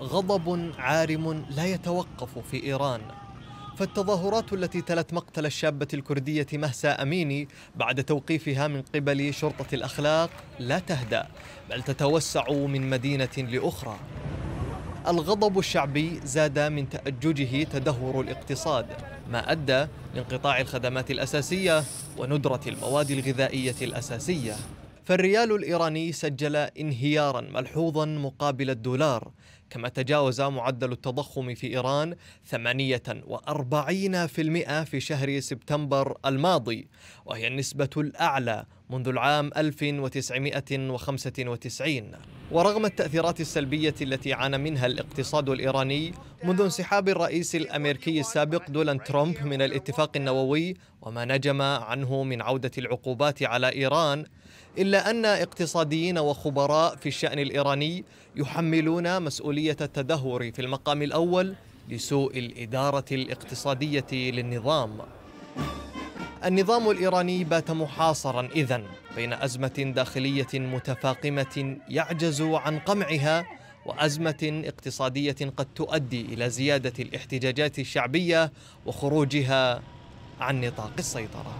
غضب عارم لا يتوقف في إيران فالتظاهرات التي تلت مقتل الشابة الكردية مهسا أميني بعد توقيفها من قبل شرطة الأخلاق لا تهدأ بل تتوسع من مدينة لأخرى الغضب الشعبي زاد من تأججه تدهور الاقتصاد ما أدى لانقطاع الخدمات الأساسية وندرة المواد الغذائية الأساسية فالريال الإيراني سجل انهيارا ملحوظا مقابل الدولار كما تجاوز معدل التضخم في إيران 48% في شهر سبتمبر الماضي وهي النسبة الأعلى منذ العام 1995 ورغم التأثيرات السلبية التي عانى منها الاقتصاد الإيراني منذ انسحاب الرئيس الأمريكي السابق دونالد ترامب من الاتفاق النووي وما نجم عنه من عودة العقوبات على إيران إلا أن اقتصاديين وخبراء في الشأن الإيراني يحملون مسؤولية التدهور في المقام الأول لسوء الإدارة الاقتصادية للنظام النظام الإيراني بات محاصرا اذا بين أزمة داخلية متفاقمة يعجز عن قمعها وأزمة اقتصادية قد تؤدي إلى زيادة الاحتجاجات الشعبية وخروجها عن نطاق السيطرة